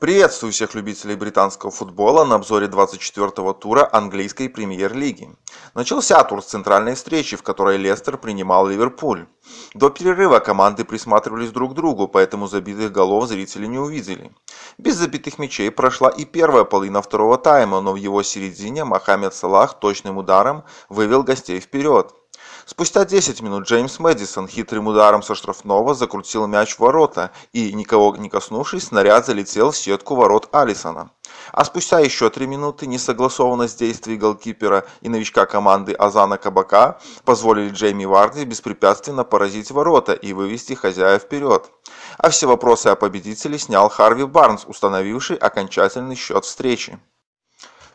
Приветствую всех любителей британского футбола на обзоре 24-го тура английской премьер-лиги. Начался тур с центральной встречи, в которой Лестер принимал Ливерпуль. До перерыва команды присматривались друг к другу, поэтому забитых голов зрители не увидели. Без забитых мячей прошла и первая половина второго тайма, но в его середине Мохаммед Салах точным ударом вывел гостей вперед. Спустя 10 минут Джеймс Мэдисон хитрым ударом со штрафного закрутил мяч в ворота, и, никого не коснувшись, снаряд залетел в сетку ворот Алисона. А спустя еще три минуты несогласованность действий голкипера и новичка команды Азана Кабака позволили Джейми Варди беспрепятственно поразить ворота и вывести хозяев вперед. А все вопросы о победителе снял Харви Барнс, установивший окончательный счет встречи.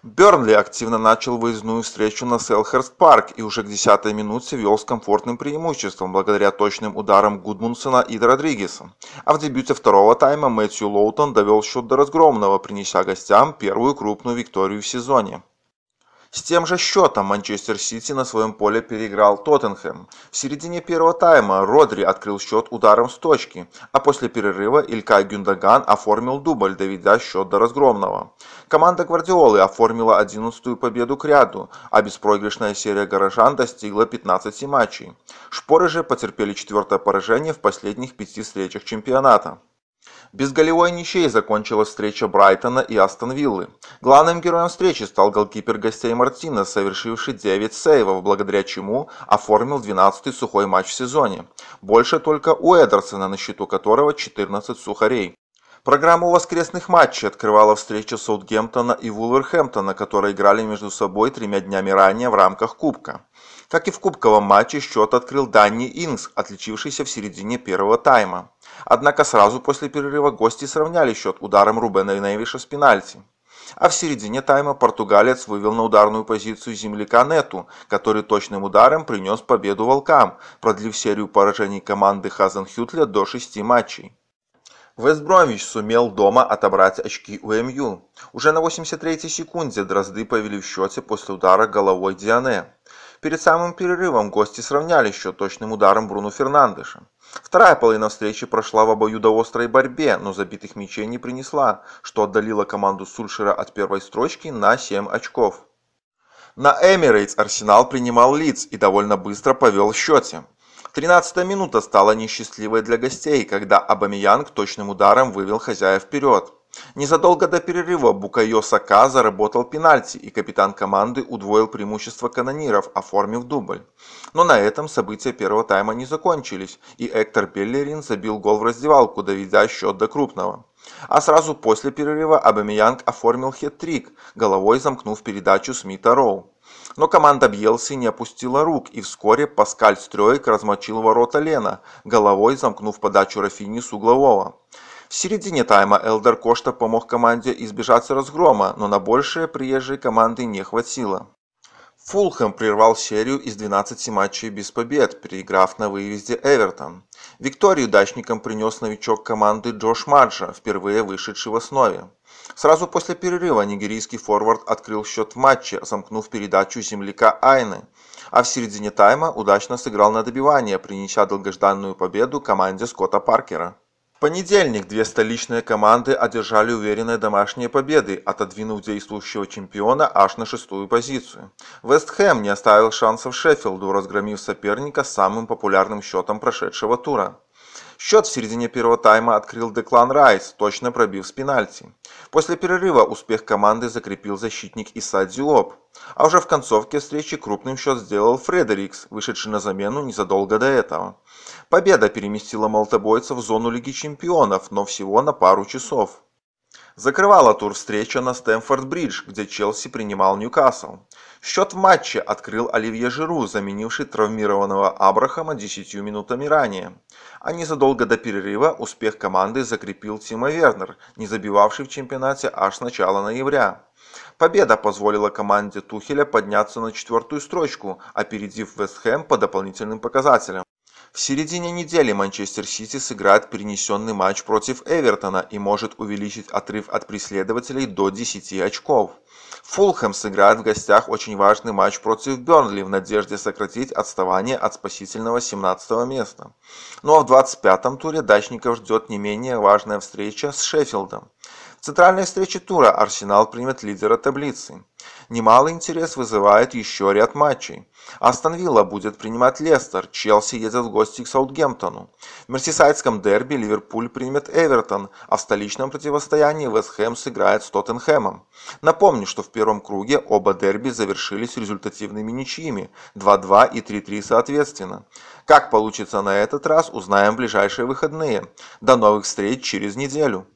Бернли активно начал выездную встречу на Селхерст-парк и уже к 10 минуте вел с комфортным преимуществом благодаря точным ударам Гудмунсона и Родригеса. А в дебюте второго тайма Мэтью Лоутон довел счет до разгромного, принеся гостям первую крупную викторию в сезоне. С тем же счетом Манчестер Сити на своем поле переиграл Тоттенхэм. В середине первого тайма Родри открыл счет ударом с точки, а после перерыва Илька Гюндаган оформил дубль, доведя счет до разгромного. Команда Гвардиолы оформила 11-ю победу к ряду, а беспроигрышная серия горожан достигла 15 матчей. Шпоры же потерпели четвертое поражение в последних пяти встречах чемпионата. Без голевой ничей закончилась встреча Брайтона и Астон Виллы. Главным героем встречи стал голкипер гостей Мартина, совершивший 9 сейвов, благодаря чему оформил 12-й сухой матч в сезоне. Больше только у Эдерсона, на счету которого 14 сухарей. Программу воскресных матчей открывала встреча Саутгемптона и Вулверхэмптона, которые играли между собой тремя днями ранее в рамках Кубка. Как и в кубковом матче счет открыл Данни Ингс, отличившийся в середине первого тайма. Однако сразу после перерыва гости сравняли счет ударом Рубена Невиша с пенальти. А в середине тайма португалец вывел на ударную позицию земляка Нету, который точным ударом принес победу «Волкам», продлив серию поражений команды Хазенхютля до шести матчей. Вестбромвич сумел дома отобрать очки у МЮ. Эм Уже на 83-й секунде дрозды повели в счете после удара головой Диане. Перед самым перерывом гости сравняли счет точным ударом Бруно Фернандеша. Вторая половина встречи прошла в обоюдоострой борьбе, но забитых мячей не принесла, что отдалило команду Сульшера от первой строчки на 7 очков. На Эмирейтс Арсенал принимал лиц и довольно быстро повел в счете. 13 минута стала несчастливой для гостей, когда Абамиянг точным ударом вывел хозяев вперед. Незадолго до перерыва Букайо Сака заработал пенальти, и капитан команды удвоил преимущество канониров, оформив дубль. Но на этом события первого тайма не закончились, и Эктор Беллерин забил гол в раздевалку, доведя счет до крупного. А сразу после перерыва Абамиянг оформил хет-трик, головой замкнув передачу Смита Роу. Но команда Бьелси не опустила рук, и вскоре Паскаль Стрёйк размочил ворота Лена, головой замкнув подачу Рафини с углового. В середине тайма Элдер Кошта помог команде избежать разгрома, но на большее приезжей команды не хватило. Фулхэм прервал серию из 12 матчей без побед, переиграв на выезде Эвертон. Викторию дачникам принес новичок команды Джош Маджа, впервые вышедший в основе. Сразу после перерыва нигерийский форвард открыл счет в матче, замкнув передачу земляка Айны. А в середине тайма удачно сыграл на добивание, принеся долгожданную победу команде Скотта Паркера. В понедельник две столичные команды одержали уверенные домашние победы, отодвинув действующего чемпиона аж на шестую позицию. Вест Хэм не оставил шансов Шеффилду, разгромив соперника самым популярным счетом прошедшего тура. Счет в середине первого тайма открыл Деклан Райс, точно пробив с пенальти. После перерыва успех команды закрепил защитник Иса Дзюлоп. А уже в концовке встречи крупным счет сделал Фредерикс, вышедший на замену незадолго до этого. Победа переместила молотобойца в зону Лиги Чемпионов, но всего на пару часов. Закрывала тур встреча на Стэмфорд-Бридж, где Челси принимал Ньюкасл. Счет в матче открыл Оливье Жиру, заменивший травмированного Абрахама 10 минутами ранее. А незадолго до перерыва успех команды закрепил Тима Вернер, не забивавший в чемпионате аж с начала ноября. Победа позволила команде Тухеля подняться на четвертую строчку, опередив Вест Хэм по дополнительным показателям. В середине недели Манчестер Сити сыграет перенесенный матч против Эвертона и может увеличить отрыв от преследователей до 10 очков. Фулхэм сыграет в гостях очень важный матч против Бернли в надежде сократить отставание от спасительного 17 места. Ну а в 25-м туре дачников ждет не менее важная встреча с Шеффилдом центральной встрече тура Арсенал примет лидера таблицы. Немалый интерес вызывает еще ряд матчей. Астон Вилла будет принимать Лестер, Челси едет в гости к Саутгемптону. В мерсисайдском дерби Ливерпуль примет Эвертон, а в столичном противостоянии Вест Хэм сыграет с Тоттенхэмом. Напомню, что в первом круге оба дерби завершились результативными ничьими 2-2 и 3-3 соответственно. Как получится на этот раз, узнаем в ближайшие выходные. До новых встреч через неделю!